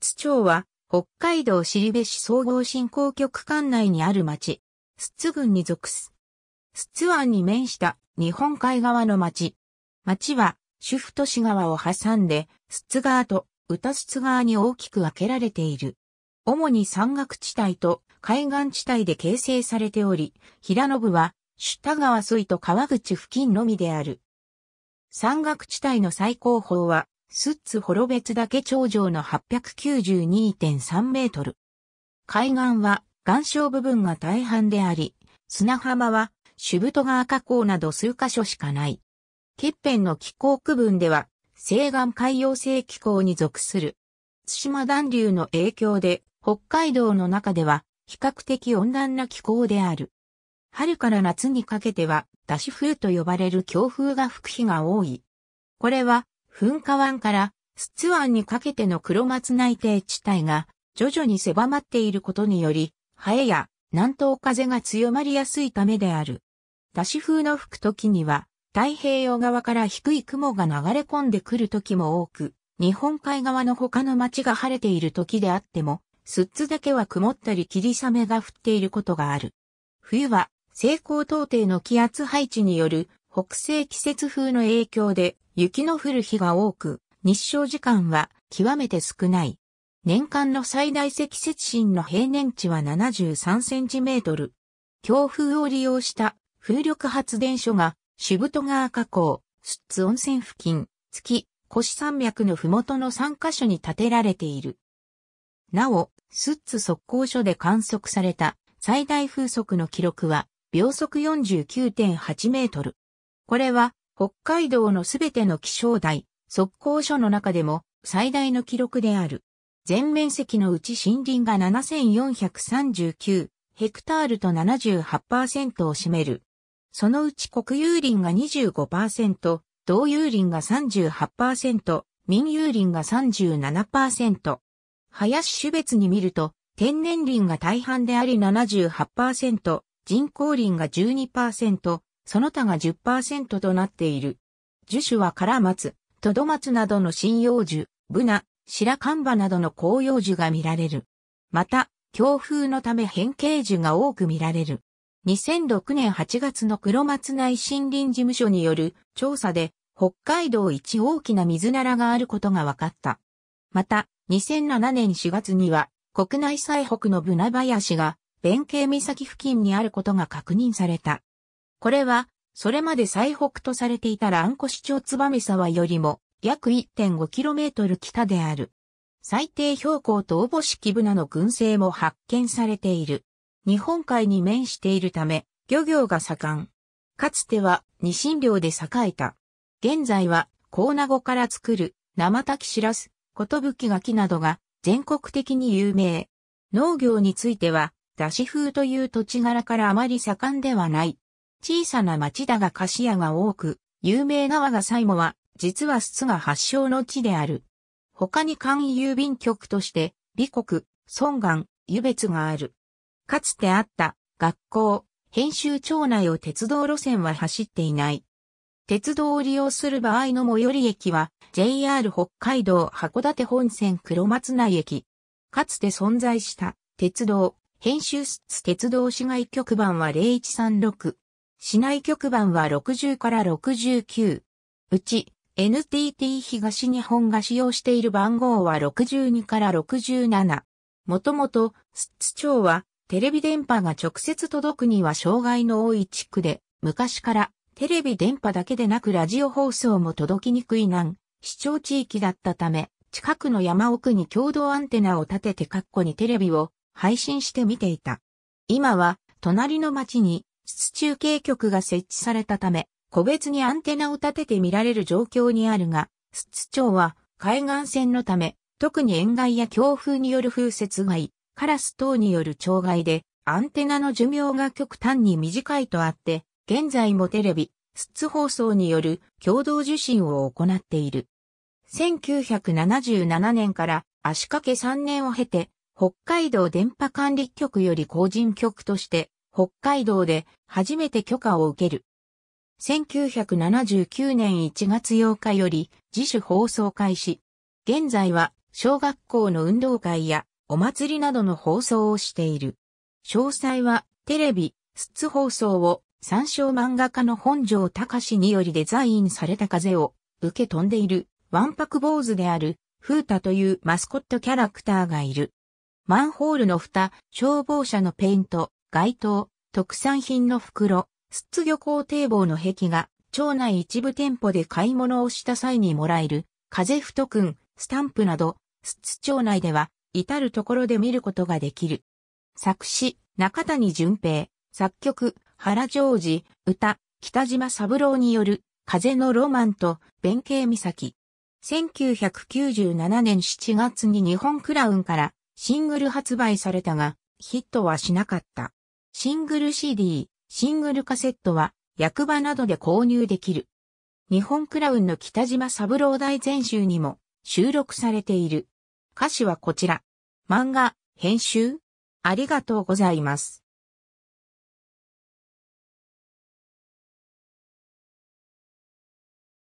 津都町は、北海道尻部市総合振興局管内にある町、津津郡に属す。津津湾に面した日本海側の町。町は、主婦都市川を挟んで、津津川と歌寿津川に大きく分けられている。主に山岳地帯と海岸地帯で形成されており、平野部は、主田川水いと川口付近のみである。山岳地帯の最高峰は、スッツホベ別岳頂上の892.3メートル。海岸は岩礁部分が大半であり、砂浜はシュブト川河口など数箇所しかない。欠片の気候区分では、西岸海洋性気候に属する。津島暖流の影響で、北海道の中では比較的温暖な気候である。春から夏にかけては、ダシ風と呼ばれる強風が吹く日が多い。これは噴火湾からスツ湾にかけての黒松内定地帯が徐々に狭まっていることにより、ハエや南東風が強まりやすいためである。出し風の吹く時には、太平洋側から低い雲が流れ込んでくる時も多く、日本海側の他の町が晴れている時であっても、スッツだけは曇ったり霧雨が降っていることがある。冬は西高東低の気圧配置による北西季節風の影響で雪の降る日が多く、日照時間は極めて少ない。年間の最大積雪深の平年値は73センチメートル。強風を利用した風力発電所が、シブト川河口、スッツ温泉付近、月、越山脈の麓の3カ所に建てられている。なお、スッツ側溝所で観測された最大風速の記録は、秒速49.8メートル。これは北海道のすべての気象台、測候所の中でも最大の記録である。全面積のうち森林が7439ヘクタールと78%を占める。そのうち国有林が25%、同有林が38%、民有林が37%。林種別に見ると、天然林が大半であり78%、人工林が12%、その他が10%となっている。樹種はカラマツ、トドマツなどの針葉樹、ブナ、白ンバなどの紅葉樹が見られる。また、強風のため変形樹が多く見られる。2006年8月の黒松内森林事務所による調査で北海道一大きな水ならがあることが分かった。また、2007年4月には国内最北のブナ林が弁慶岬付近にあることが確認された。これは、それまで最北とされていた蘭越町燕沢よりも約 1.5km 北である。最低標高とおぼしきブナの群生も発見されている。日本海に面しているため、漁業が盛ん。かつては、ニシン漁で栄えた。現在は、コーナゴから作る、生炊きしらす、ことぶき柿などが、全国的に有名。農業については、だし風という土地柄からあまり盛んではない。小さな町だが菓子屋が多く、有名な我が最後は、実はスツが発祥の地である。他に簡易郵便局として、美国、孫岩、湯別がある。かつてあった、学校、編集町内を鉄道路線は走っていない。鉄道を利用する場合の最寄り駅は、JR 北海道函館本線黒松内駅。かつて存在した、鉄道、編集室鉄道市街局番は0136。市内局番は60から69。うち、NTT 東日本が使用している番号は62から67。もともと、スッツ町は、テレビ電波が直接届くには障害の多い地区で、昔からテレビ電波だけでなくラジオ放送も届きにくい難、市町地域だったため、近くの山奥に共同アンテナを立てて括弧にテレビを配信して見ていた。今は、隣の町に室中継局が設置されたため、個別にアンテナを立てて見られる状況にあるが、室長は海岸線のため、特に塩害や強風による風雪害、カラス等による障害で、アンテナの寿命が極端に短いとあって、現在もテレビ、ス放送による共同受信を行っている。1977年から足掛け3年を経て、北海道電波管理局より個人局として北海道で初めて許可を受ける。1979年1月8日より自主放送開始。現在は小学校の運動会やお祭りなどの放送をしている。詳細はテレビ、スッツ放送を参照漫画家の本城隆によりデザインされた風を受け飛んでいるワンパク坊主であるフータというマスコットキャラクターがいる。マンホールの蓋、消防車のペイント、街灯、特産品の袋、スッツ漁港堤防の壁画、町内一部店舗で買い物をした際にもらえる、風太くん、スタンプなど、スッツ町内では、至るところで見ることができる。作詞、中谷淳平、作曲、原常治、歌、北島三郎による、風のロマンと、弁慶岬。1997年7月に日本クラウンからシングル発売されたが、ヒットはしなかった。シングル CD、シングルカセットは役場などで購入できる。日本クラウンの北島三郎大全集にも収録されている。歌詞はこちら。漫画、編集ありがとうございます。